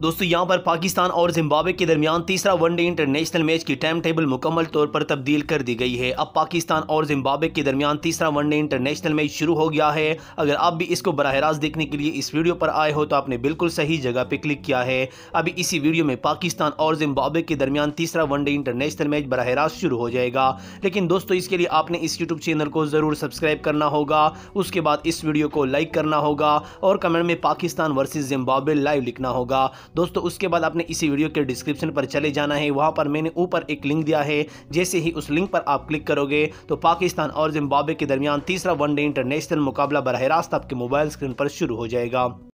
दोस्तों यहाँ पर पाकिस्तान और जिम्बाब्वे के दरमियान तीसरा वनडे इंटरनेशनल मैच की टाइम टेबल मुकम्मल तौर पर तब्दील कर दी गई है अब पाकिस्तान और जिम्बाब्वे के दरमियान तीसरा वनडे इंटरनेशनल मैच शुरू हो गया है अगर आप भी इसको बरह रास्त देखने के लिए इस वीडियो पर आए हो तो आपने बिल्कुल सही जगह पर क्लिक किया है अभी इसी वीडियो में पाकिस्तान और जिम्बाब्वे के दरमियान तीसरा वनडे इंटरनेशनल मैच बरह रास्त शुरू हो जाएगा लेकिन दोस्तों इसके लिए आपने इस यूट्यूब चैनल को ज़रूर सब्सक्राइब करना होगा उसके बाद इस वीडियो को लाइक करना होगा और कमेंट में पाकिस्तान वर्सेज जिम्बाब्वे लाइव लिखना होगा दोस्तों उसके बाद आपने इसी वीडियो के डिस्क्रिप्शन पर चले जाना है वहाँ पर मैंने ऊपर एक लिंक दिया है जैसे ही उस लिंक पर आप क्लिक करोगे तो पाकिस्तान और जिम्बाब्वे के दरमियान तीसरा वनडे इंटरनेशनल मुकाबला बरह रास्त आपके मोबाइल स्क्रीन पर शुरू हो जाएगा